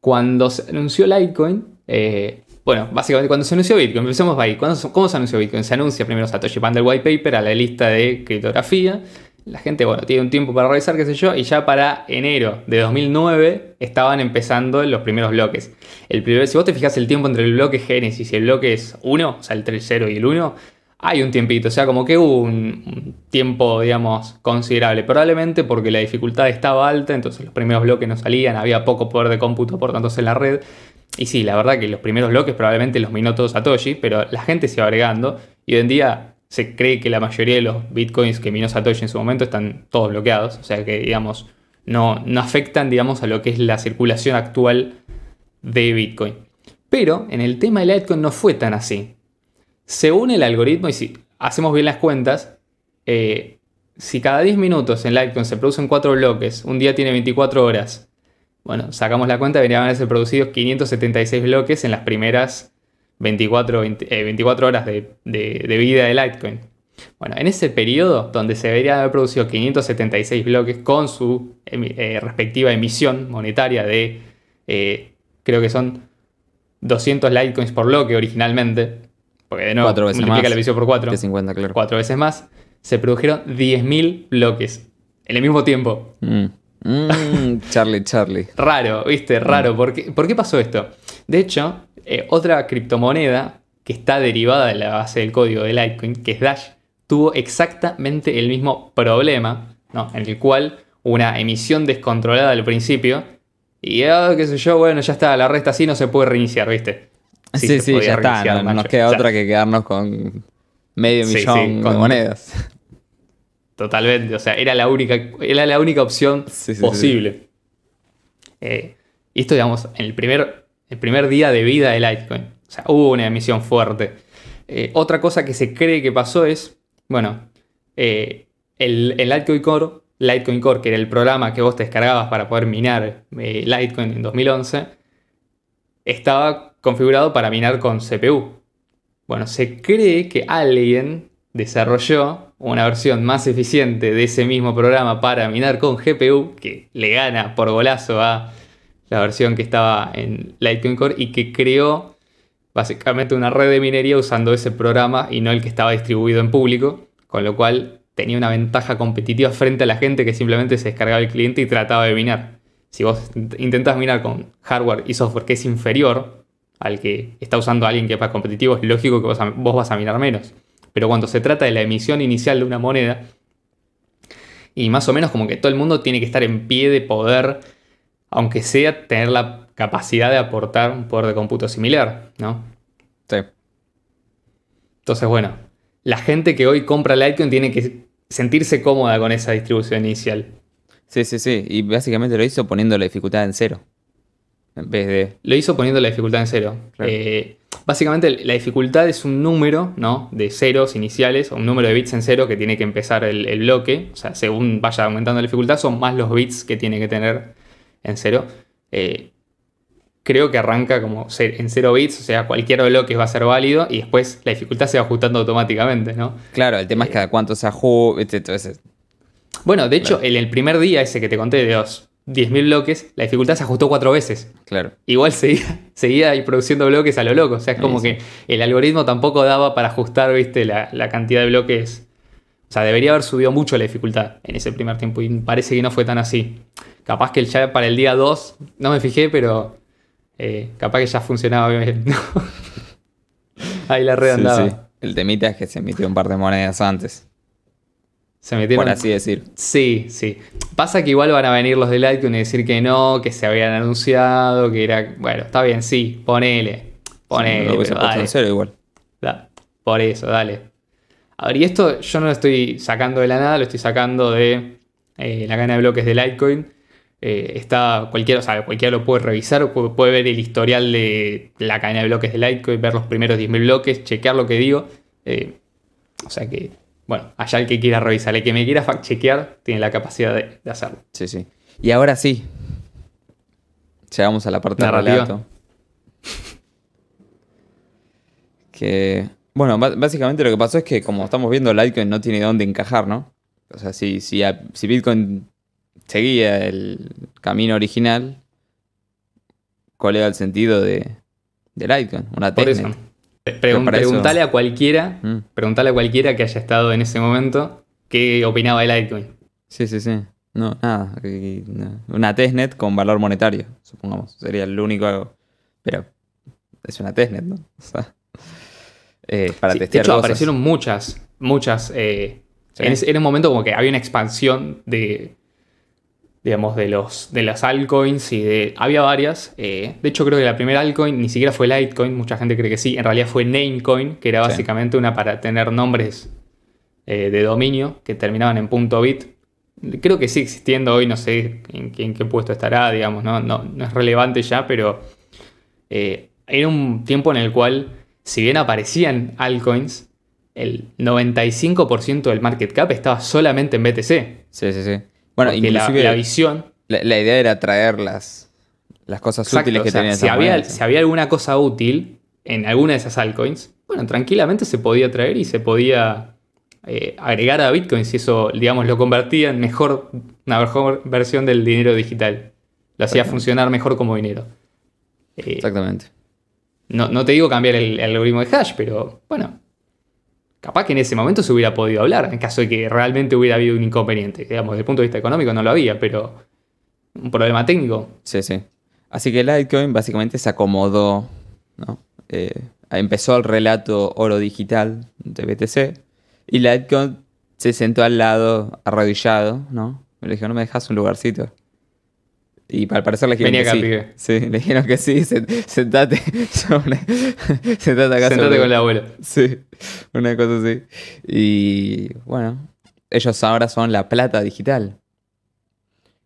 Cuando se anunció Litecoin. Eh, bueno, básicamente cuando se anunció Bitcoin, empecemos ahí. ¿Cómo se anunció Bitcoin? Se anuncia primero Satoshi Panda white paper a la lista de criptografía la gente, bueno, tiene un tiempo para revisar, qué sé yo, y ya para enero de 2009 estaban empezando los primeros bloques. El primer, si vos te fijas el tiempo entre el bloque Génesis y el bloque es 1, o sea, el 0 y el 1, hay un tiempito, o sea, como que hubo un tiempo, digamos, considerable. Probablemente porque la dificultad estaba alta, entonces los primeros bloques no salían, había poco poder de cómputo, por tanto, en la red. Y sí, la verdad que los primeros bloques probablemente los minó todo Satoshi, pero la gente se iba agregando. Y hoy en día se cree que la mayoría de los bitcoins que minó Satoshi en su momento están todos bloqueados, o sea que digamos no, no afectan digamos a lo que es la circulación actual de bitcoin. Pero en el tema de Litecoin no fue tan así. Según el algoritmo, y si hacemos bien las cuentas, eh, si cada 10 minutos en Litecoin se producen 4 bloques, un día tiene 24 horas, bueno, sacamos la cuenta, deberían ser producidos 576 bloques en las primeras 24, 24 eh, horas de, vida de Litecoin. Bueno, en ese periodo donde se debería haber producido 576 bloques con su eh, respectiva emisión monetaria de, eh, creo que son 200 Litecoins por bloque originalmente, porque de nuevo multiplica la emisión por 4, 4 veces más, se produjeron 10.000 bloques en el mismo tiempo. Mm. Mm, Charlie, Charlie. Raro, viste, raro. Mm. ¿Por, qué, ¿Por qué pasó esto? De hecho, eh, otra criptomoneda que está derivada de la base del código de Litecoin, que es Dash, tuvo exactamente el mismo problema, ¿no? en el cual una emisión descontrolada al principio, y ah, qué sé yo, bueno, ya está, la resta así no se puede reiniciar, ¿viste? Sí, sí, ya está, no, nos queda otra que quedarnos con medio millón de monedas. Totalmente, o sea, era la única, era la única opción posible. Eh, y esto, digamos, en el primer el primer día de vida de Litecoin. O sea, hubo una emisión fuerte. Eh, otra cosa que se cree que pasó es, bueno, eh, el, Litecoin Core, Litecoin Core, que era el programa que vos te descargabas para poder minar eh, Litecoin en 2011, estaba configurado para minar con CPU. Bueno, se cree que alguien desarrolló una versión más eficiente de ese mismo programa para minar con GPU, que le gana por golazo a la versión que estaba en Litecoin Core y que creó básicamente una red de minería usando ese programa y no el que estaba distribuido en público, con lo cual tenía una ventaja competitiva frente a la gente que simplemente se descargaba el cliente y trataba de minar. Si vos intentas minar con hardware y software que es inferior al que está usando alguien que es más competitivo, es lógico que vos, vos vas a minar menos. Pero cuando se trata de la emisión inicial de una moneda, y más o menos como que todo el mundo tiene que estar en pie de poder aunque sea tener la capacidad de aportar un poder de cómputo similar, ¿no? Sí. Entonces, bueno, la gente que hoy compra Litecoin tiene que sentirse cómoda con esa distribución inicial. Sí, sí, sí. Y básicamente lo hizo poniendo la dificultad en cero. En vez de. Lo hizo poniendo la dificultad en cero. Eh, básicamente, la dificultad es un número, ¿no? De ceros iniciales, o un número de bits en cero que tiene que empezar el, el bloque. O sea, según vaya aumentando la dificultad, son más los bits que tiene que tener en cero. Eh, creo que arranca como en cero bits, o sea, cualquier bloque va a ser válido y después la dificultad se va ajustando automáticamente, ¿no? Claro, el tema es eh, cada cuánto se ajusta, Bueno, de hecho, en el primer día ese que te conté de los 10.000 bloques, la dificultad se ajustó cuatro veces. Claro. Igual seguía, seguía produciendo bloques a lo loco, o sea, es como que el algoritmo tampoco daba para ajustar, viste, la cantidad de bloques o sea, debería haber subido mucho la dificultad en ese primer tiempo y parece que no fue tan así. Capaz que ya para el día 2, no me fijé, pero eh, capaz que ya funcionaba bien. <laughs> Ahí la red andaba. El temita es que se emitió un par de monedas antes. Se metieron... Por así decir. Sí, sí. Pasa que igual van a venir los de Lightroom y decir que no, que se habían anunciado, que era. Bueno, está bien, sí, ponele. Ponele. igual. Por eso, dale. A ver, y esto yo no lo estoy sacando de la nada, lo estoy sacando de eh, la cadena de bloques de Litecoin. Eh, está cualquiera, o cualquiera lo puede revisar, puede, ver el historial de la cadena de bloques de Litecoin, ver los primeros 10.000 bloques, chequear lo que digo. Eh, o sea que, bueno, allá el que quiera revisar, el que me quiera fact chequear, tiene la capacidad de, hacerlo. Sí, sí. Y ahora sí, llegamos a la parte de relato. <laughs> que bueno, básicamente lo que pasó es que, como estamos viendo, Litecoin no tiene dónde encajar, ¿no? O sea, si, si, Bitcoin seguía el camino original, ¿cuál era el sentido de, de Litecoin? Una Por eso. preguntale a cualquiera, mm. a cualquiera que haya estado en ese momento qué opinaba de Litecoin. Sí, sí, sí. No, nada. Una testnet con valor monetario, supongamos. Sería el único. Pero es una testnet, ¿no? <laughs> O sea. Eh, para De hecho, aparecieron muchas, muchas. Eh, en, un momento como que había una expansión de, digamos, de, los, de las altcoins y de... Había varias. Eh, de hecho, creo que la primera altcoin ni siquiera fue Litecoin, mucha gente cree que sí. En realidad fue Namecoin, que era básicamente una para tener nombres de dominio que terminaban en punto .bit. Creo que sigue existiendo hoy, no sé en, en qué puesto estará, digamos, ¿no? No, no es relevante ya, pero era un tiempo en el cual si bien aparecían altcoins, el 95% del market cap estaba solamente en BTC. Sí, sí, sí. Bueno, y la, visión. La, idea era traer las, cosas útiles que tenían. Si había, si había alguna cosa útil en alguna de esas altcoins, bueno, tranquilamente se podía traer y se podía eh, agregar a Bitcoin si eso, digamos, lo convertía en mejor, una mejor versión del dinero digital. Lo hacía funcionar mejor como dinero. Eh, Exactamente. No, no te digo cambiar el, algoritmo de hash, pero bueno. Capaz que en ese momento se hubiera podido hablar, en caso de que realmente hubiera habido un inconveniente. Digamos, desde el punto de vista económico no lo había, pero un problema técnico. Sí, sí. Así que Litecoin básicamente se acomodó, ¿no? Eh, empezó el relato oro digital de BTC y Litecoin se sentó al lado, arrodillado, ¿no? Me dijo, no me dejas un lugarcito. Y al parecer le dijeron Venía que acá, sí. Pibe. Sí, le dijeron que sí, sentate <laughs> sentate acá. Sentate con la abuela. Sí, una cosa así. Y bueno, ellos ahora son la plata digital.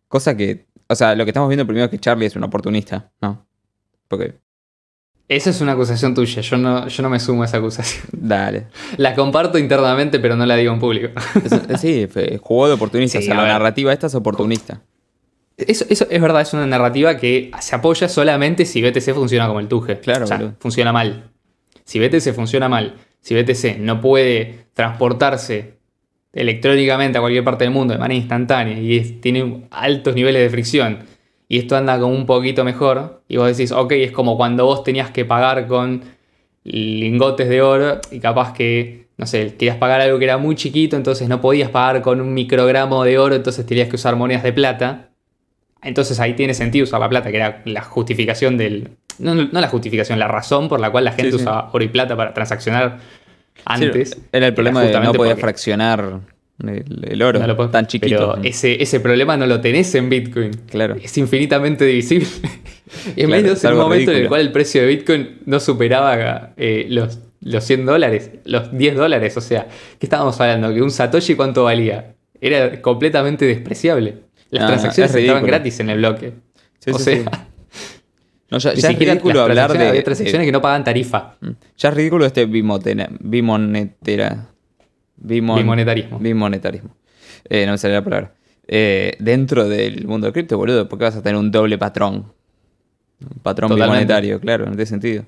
Cosa que, o sea, lo que estamos viendo primero es que Charlie es un oportunista, ¿no? Porque... Esa es una acusación tuya, yo no, yo no me sumo a esa acusación. <laughs> Dale. La comparto internamente, pero no la digo en público. sí, <laughs> jugó de oportunista, o sea, la narrativa esta es oportunista. Eso, es verdad, es una narrativa que se apoya solamente si BTC funciona como el tuje. Claro. funciona mal. Si BTC funciona mal, si BTC no puede transportarse electrónicamente a cualquier parte del mundo de manera instantánea y tiene altos niveles de fricción y esto anda como un poquito mejor y vos decís, ok, es como cuando vos tenías que pagar con lingotes de oro y capaz que, no sé, querías pagar algo que era muy chiquito, entonces no podías pagar con un microgramo de oro, entonces tenías que usar monedas de plata entonces ahí tiene sentido usar la plata, que era la justificación del. No, la justificación, la razón por la cual la gente usaba oro y plata para transaccionar antes. era el problema de no podía fraccionar el, oro tan chiquito. Mm. ese, ese, problema no lo tenés en Bitcoin. Claro. Es infinitamente divisible. <laughs> y en claro, un momento en el cual el precio de Bitcoin no superaba eh, los, los 100 dólares, los 10 dólares. O sea, ¿qué estábamos hablando? Que un Satoshi cuánto valía. Era completamente despreciable. Las transacciones se es estaban gratis en el bloque. o sea, <laughs> ya, es ridículo hablar de. transacciones eh, que no pagan tarifa. Mm. Ya es ridículo este bimonetera, bimonetarismo. Bimonetarismo. Eh, no me sale la palabra. Eh, dentro del mundo de cripto, boludo, ¿por qué vas a tener un doble patrón. Un patrón monetario claro, no tiene sentido.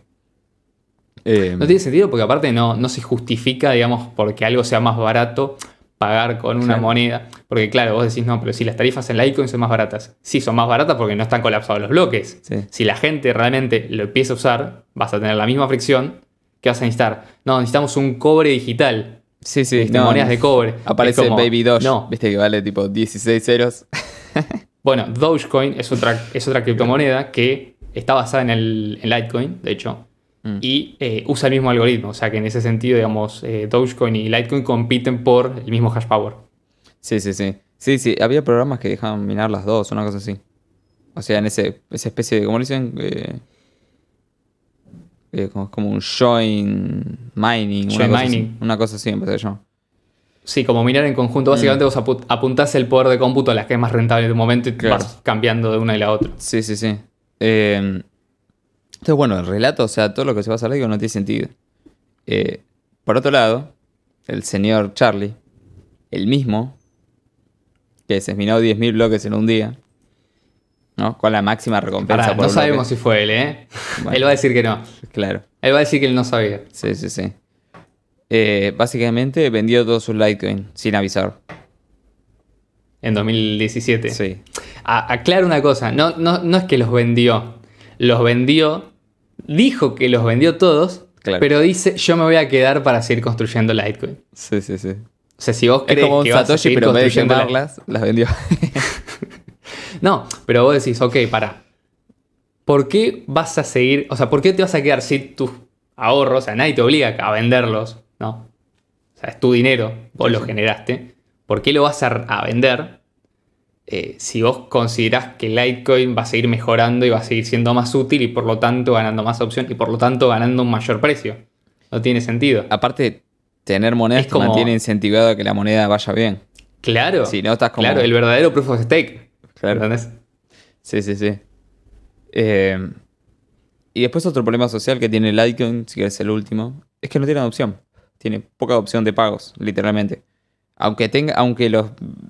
no tiene sentido porque aparte no, no se justifica, digamos, porque algo sea más barato pagar con una moneda. Porque claro, vos decís, no, pero si las tarifas en Litecoin son más baratas. Sí, son más baratas porque no están colapsados los bloques. Si la gente realmente lo empieza a usar, vas a tener la misma fricción que vas a necesitar. No, necesitamos un cobre digital. Sí, sí, monedas de cobre. Aparece el Baby Doge. No. Viste que vale tipo 16 ceros. <laughs> bueno, Dogecoin es otra, es otra criptomoneda que está basada en, el, Litecoin, de hecho. Mm. y eh, usa el mismo algoritmo. O sea que en ese sentido, digamos, eh, Dogecoin y Litecoin compiten por el mismo hash power. Sí, sí, sí. Sí, sí, había programas que dejaban minar las dos, una cosa así. O sea, en ese, esa especie de, ¿cómo le dicen? Eh, como, un join mining. Join una mining. Cosa una cosa así, empecé yo. Sí, como minar en conjunto. Mm. Básicamente vos apuntás el poder de cómputo a las que es más rentable de un momento y vas cambiando de una y la otra. Sí, sí, sí. Eh, bueno, el relato, o sea, todo lo que se va a salir no tiene sentido. Eh, por otro lado, el señor Charlie, el mismo, que se esminó 10.000 bloques en un día, ¿no? Con la máxima recompensa No sabemos si fue él, ¿eh? él va a decir que no. Claro. Él va a decir que él no sabía. Sí, sí, sí. Eh, básicamente vendió todos sus Litecoin sin avisar. En 2017. Sí. aclaro una cosa, no, no, no es que los vendió, los vendió dijo que los vendió todos, pero dice yo me voy a quedar para seguir construyendo Litecoin. Sí, sí, sí. O sea, si vos crees que un Satoshi, pero las vendió. <laughs> no, pero vos decís, ok, para. ¿Por qué vas a seguir? O sea, ¿por qué te vas a quedar si tus ahorros, o sea, nadie te obliga a venderlos, ¿no? O sea, es tu dinero, vos lo generaste. ¿Por qué lo vas a, a vender eh, si vos considerás que Litecoin va a seguir mejorando y va a seguir siendo más útil y por lo tanto ganando más opción y por lo tanto ganando un mayor precio. No tiene sentido. Aparte, tener monedas como... mantiene incentivado a que la moneda vaya bien. Claro. Si no estás Claro, el verdadero proof of stake. Claro. ¿Entendés? Sí, sí, sí. Eh, y después otro problema social que tiene Litecoin, si querés el último, es que no tiene adopción. Tiene poca adopción de pagos, literalmente aunque tenga, aunque los,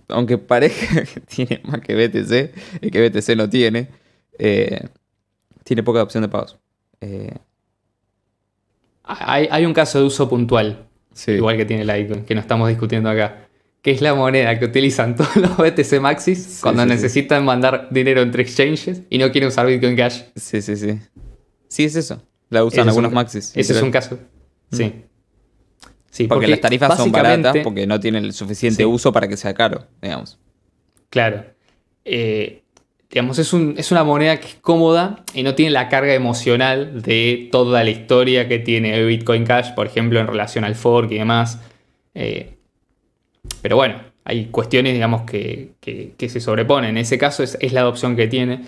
aunque parezca <laughs> que tiene más que BTC, que BTC no tiene, eh, tiene poca opción de pagos. Eh, hay, un caso de uso puntual, igual que tiene ICON que no estamos discutiendo acá, que es la moneda que utilizan <laughs> todos los BTC Maxis cuando necesitan mandar dinero entre exchanges y no quieren usar Bitcoin Cash. Sí, sí, sí. Sí, es eso. La usan algunos Maxis. Ese es un caso. Sí. Mm. Sí, porque, las tarifas son baratas porque no tienen el suficiente uso para que sea caro, digamos. Claro. Eh, digamos, es, una moneda que es cómoda y no tiene la carga emocional de toda la historia que tiene Bitcoin Cash, por ejemplo, en relación al fork y demás. Eh, pero bueno, hay cuestiones, digamos, que, se sobreponen. En ese caso es, la adopción que tiene.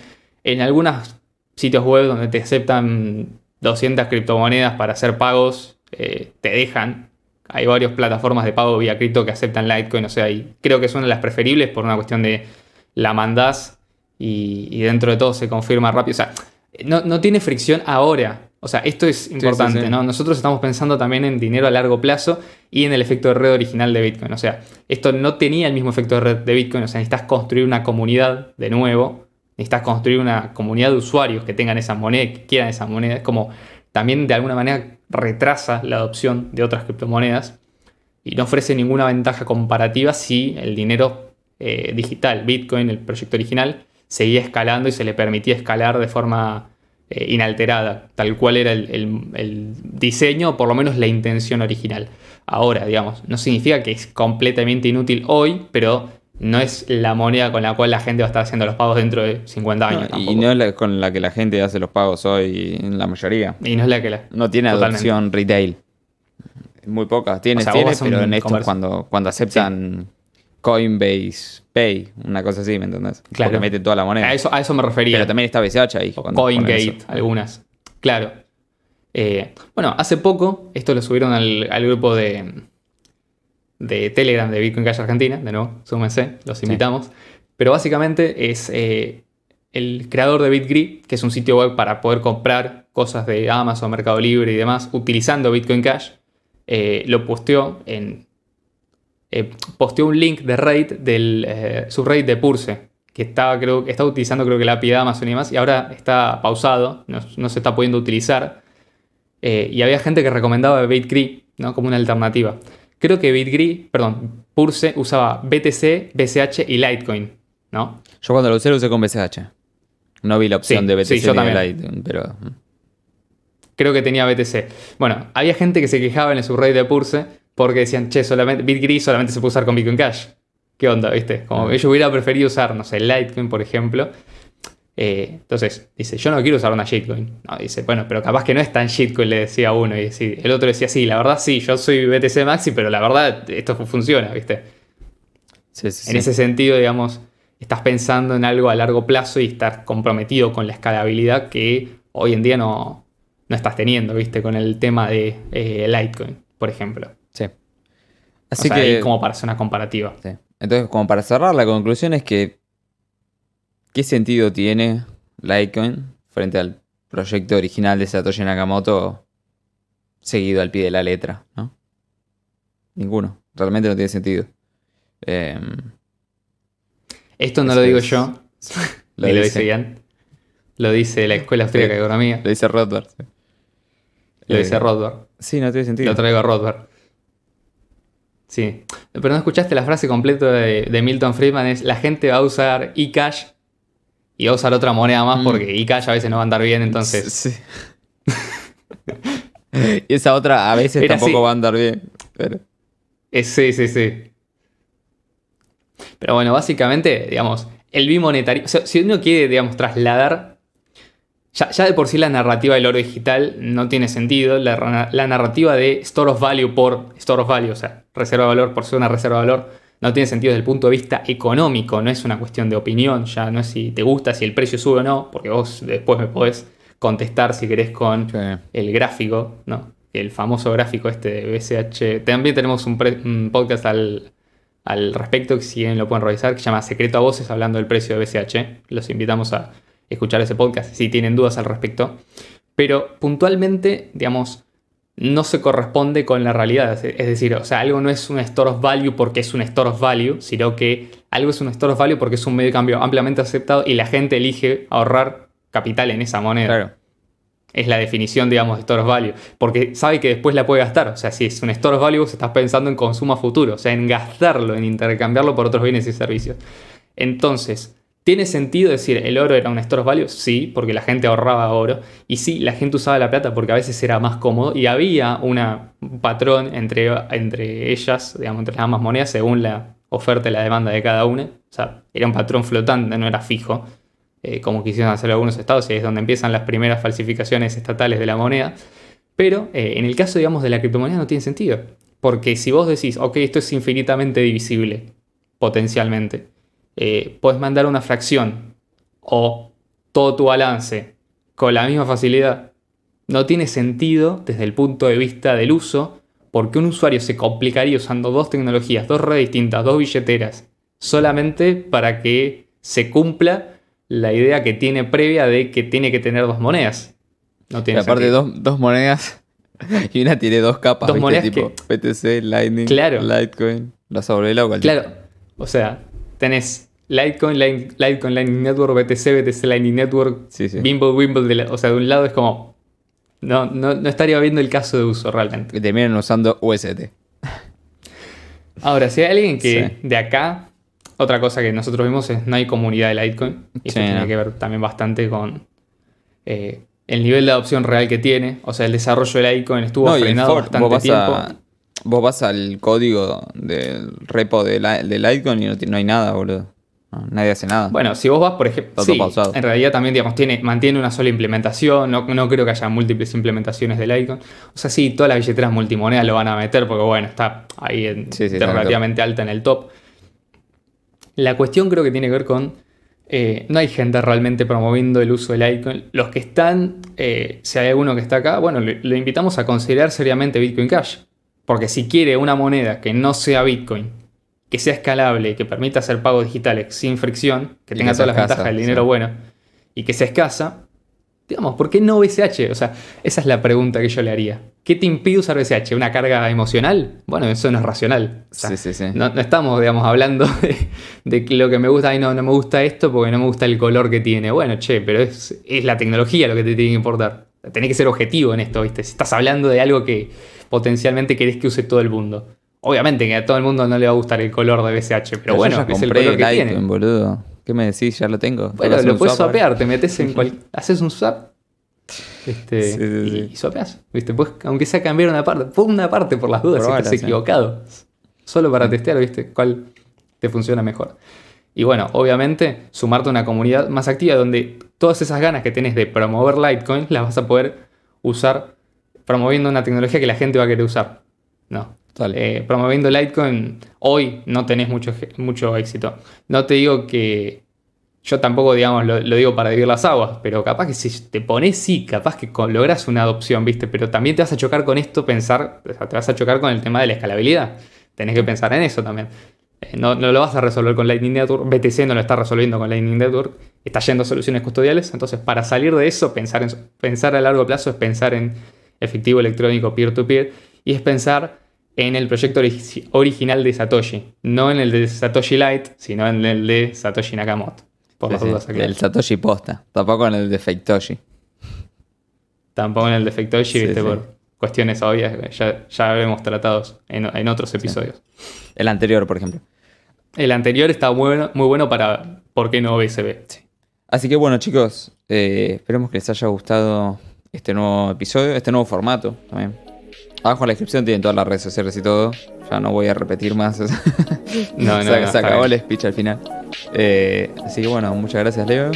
En algunos sitios web donde te aceptan 200 criptomonedas para hacer pagos, eh, te dejan hay varias plataformas de pago vía cripto que aceptan Litecoin, o sea, y creo que es una de las preferibles por una cuestión de la mandás y, dentro de todo se confirma rápido. O sea, no, tiene fricción ahora. O sea, esto es importante, ¿no? Nosotros estamos pensando también en dinero a largo plazo y en el efecto de red original de Bitcoin. O sea, esto no tenía el mismo efecto de red de Bitcoin. O sea, necesitas construir una comunidad de nuevo. Necesitas construir una comunidad de usuarios que tengan esas monedas, que quieran esas monedas. Es como también de alguna manera retrasa la adopción de otras criptomonedas y no ofrece ninguna ventaja comparativa si el dinero eh, digital, Bitcoin, el proyecto original, seguía escalando y se le permitía escalar de forma eh, inalterada, tal cual era el, diseño o por lo menos la intención original. Ahora, digamos, no significa que es completamente inútil hoy, pero no es la moneda con la cual la gente va a estar haciendo los pagos dentro de 50 años. y no es la con la que la gente hace los pagos hoy, en la mayoría. Y no es la que la. No tiene adopción retail. Muy poca. Tiene o cuando, cuando aceptan Coinbase Pay, una cosa así, ¿me entendés? Claro. Porque mete toda la moneda. A eso, a eso me refería. Pero también está BCH ahí. Coingate, algunas. Claro. Eh, bueno, hace poco, esto lo subieron al grupo de de Telegram de Bitcoin Cash Argentina, de nuevo, súmense, los invitamos. Pero básicamente es eh, el creador de BitGree, que es un sitio web para poder comprar cosas de Amazon, Mercado Libre y demás, utilizando Bitcoin Cash, eh, lo posteó en. Eh, posteó un link de Reddit del subreddit de Purse, que estaba, creo, estaba utilizando creo que la API de Amazon y demás, y ahora está pausado, no, se está pudiendo utilizar. y había gente que recomendaba BitGree ¿no? como una alternativa. Creo que BitGree, perdón, Purse usaba BTC, BCH y Litecoin, ¿no? Yo cuando lo usé lo usé con BCH. No vi la opción de BTC sí, yo también. Litecoin, pero mm. creo que tenía BTC. Bueno, había gente que se quejaba en el subreddit de Purse porque decían, che, solamente, BitGree solamente se puede usar con Bitcoin Cash. ¿Qué onda, viste? Como ah. yo hubiera preferido usar, no sé, Litecoin, por ejemplo, eh, entonces dice, yo no quiero usar una shitcoin. No, dice, bueno, pero capaz que no es tan shitcoin, le decía uno. Y el otro decía, sí, la verdad sí, yo soy BTC Maxi, pero la verdad esto funciona, ¿viste? en ese sentido, digamos, estás pensando en algo a largo plazo y estás comprometido con la escalabilidad que hoy en día no, estás teniendo, ¿viste? Con el tema de eh, Litecoin, por ejemplo. Sí. Así que. como para hacer una comparativa. Entonces, como para cerrar, la conclusión es que ¿Qué sentido tiene Litecoin frente al proyecto original de Satoshi Nakamoto seguido al pie de la letra? Ninguno. Realmente no tiene sentido. Em, Esto no lo digo yo. Lo <laughs> dice. lo dice Ian. Lo dice la Escuela de Economía. Lo dice Rothbard. Lo dice eh, Rothbard. Sí, no tiene sentido. Lo traigo a Rothbard. Sí. Pero no escuchaste la frase completa de, de Milton Friedman: es la gente va a usar e-cash y usar otra moneda más mm. porque Ica a veces no va a andar bien, entonces. y <laughs> esa otra a veces tampoco va a andar bien. Pero... Eh, sí, sí, sí. Pero bueno, básicamente, digamos, el bimonetario. O sea, si uno quiere, digamos, trasladar. Ya, de por sí la narrativa del oro digital no tiene sentido. La, la narrativa de store of value por store of value, o sea, reserva de valor por ser una reserva de valor no tiene sentido desde el punto de vista económico, no es una cuestión de opinión, ya no es si te gusta, si el precio sube o no, porque vos después me podés contestar si querés con el gráfico, ¿no? El famoso gráfico este de BCH. También tenemos un, podcast al, al, respecto, que si bien lo pueden revisar, que se llama Secreto a Voces, hablando del precio de BCH. Los invitamos a escuchar ese podcast si tienen dudas al respecto. Pero puntualmente, digamos, no se corresponde con la realidad. Es decir, o sea, algo no es un store of value porque es un store of value, sino que algo es un store of value porque es un medio de cambio ampliamente aceptado y la gente elige ahorrar capital en esa moneda. Es la definición, digamos, de store of value. Porque sabe que después la puede gastar. O sea, si es un store of value, vos estás pensando en consumo futuro, o sea, en gastarlo, en intercambiarlo por otros bienes y servicios. Entonces, ¿Tiene sentido decir el oro era un store value? Sí, porque la gente ahorraba oro. Y sí, la gente usaba la plata porque a veces era más cómodo y había un patrón entre, entre ellas, digamos, entre las ambas monedas, según la oferta y la demanda de cada una. O sea, era un patrón flotante, no era fijo, eh, como quisieron hacer algunos estados, y es donde empiezan las primeras falsificaciones estatales de la moneda. Pero eh, en el caso, digamos, de la criptomoneda no tiene sentido. Porque si vos decís, ok, esto es infinitamente divisible, potencialmente eh, puedes mandar una fracción o todo tu balance con la misma facilidad. No tiene sentido desde el punto de vista del uso, porque un usuario se complicaría usando dos tecnologías, dos redes distintas, dos billeteras, solamente para que se cumpla la idea que tiene previa de que tiene que tener dos monedas. No tiene y aparte, dos, dos, monedas <laughs> y una tiene dos capas. Dos monedas tipo BTC, Lightning, Litecoin, la Claro, o sea, tenés Litecoin, Litecoin, Lightning Network, BTC, BTC Lightning Network, sí, o sea, de un lado es como... No, no, estaría viendo el caso de uso realmente. Que terminan usando UST. Ahora, si hay alguien que de acá, otra cosa que nosotros vimos es no hay comunidad de Litecoin. Y eso tiene que ver también bastante con eh, el nivel de adopción real que tiene. O sea, el desarrollo de Litecoin estuvo frenado bastante tiempo. vos vas al código del repo de, Litecoin y no hay nada, boludo. Nadie hace nada. Bueno, si vos vas, por ejemplo, sí, en realidad también digamos, tiene, mantiene una sola implementación, no, creo que haya múltiples implementaciones del icon. O sea, sí, todas las billeteras multimonedas lo van a meter porque, bueno, está ahí relativamente alta en el top. La cuestión creo que tiene que ver con, eh, no hay gente realmente promoviendo el uso del icon. Los que están, eh, si hay alguno que está acá, bueno, le, le invitamos a considerar seriamente Bitcoin Cash. Porque si quiere una moneda que no sea Bitcoin que sea escalable, que permita hacer pagos digitales sin fricción, que tenga todas las ventajas del dinero bueno y que sea escasa, digamos, ¿por qué no BCH? O sea, esa es la pregunta que yo le haría. ¿Qué te impide usar BCH? ¿Una carga emocional? Bueno, eso no es racional. sí, sí, sí. No, estamos, digamos, hablando <laughs> de, que lo que me gusta y no, no me gusta esto porque no me gusta el color que tiene. Bueno, che, pero es, es la tecnología lo que te tiene que importar. Tenés que ser objetivo en esto, ¿viste? Si estás hablando de algo que potencialmente querés que use todo el mundo. Obviamente que a todo el mundo no le va a gustar el color de BCH, pero, bueno, ya es el color que boludo. ¿Qué me decís? Ya lo tengo. Bueno, lo puedes swapear, te metes en cual... <laughs> haces un swap este, y, sopeas ¿viste? pues aunque sea cambiar una parte, pon una parte por las dudas si estás equivocado. Solo para testear, ¿viste? ¿Cuál te funciona mejor? Y bueno, obviamente, sumarte a una comunidad más activa donde todas esas ganas que tenés de promover Litecoin las vas a poder usar promoviendo una tecnología que la gente va a querer usar. No, eh, promoviendo Litecoin hoy no tenés mucho, mucho éxito. No te digo que yo tampoco, digamos, lo, digo para dividir las aguas, pero capaz que si te pones, sí, capaz que logras una adopción, ¿viste? Pero también te vas a chocar con esto, pensar, te vas a chocar con el tema de la escalabilidad. Tenés que pensar en eso también. Eh, no, lo vas a resolver con Lightning Network, BTC no lo está resolviendo con Lightning Network, está yendo a soluciones custodiales. Entonces, para salir de eso, pensar, en, pensar a largo plazo es pensar en efectivo electrónico peer to -peer, y es pensar en el proyecto original de Satoshi, no en el de Satoshi Light, sino en el de Satoshi Nakamoto. Por las El Satoshi posta, tampoco en el de Faketoshi. Tampoco en el de Faketoshi, viste, por cuestiones obvias, ya, ya tratado en, otros episodios. El anterior, por ejemplo. El anterior estaba muy bueno para por qué no BSB. Así que bueno, chicos, eh, esperemos que les haya gustado este nuevo episodio, este nuevo formato también. Abajo en la descripción tienen todas las redes sociales y todo. Ya no voy a repetir más. <laughs> no, no, se, acabó el speech al final. Eh, así que bueno, muchas gracias, Leo.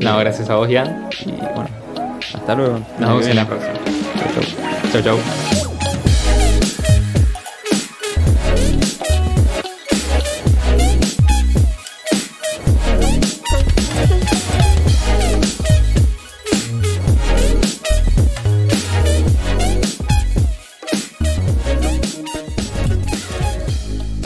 No, gracias a vos, Jan. Y bueno, hasta luego. Nos, Nos vemos en la próxima. Chau, chau. chau, chau.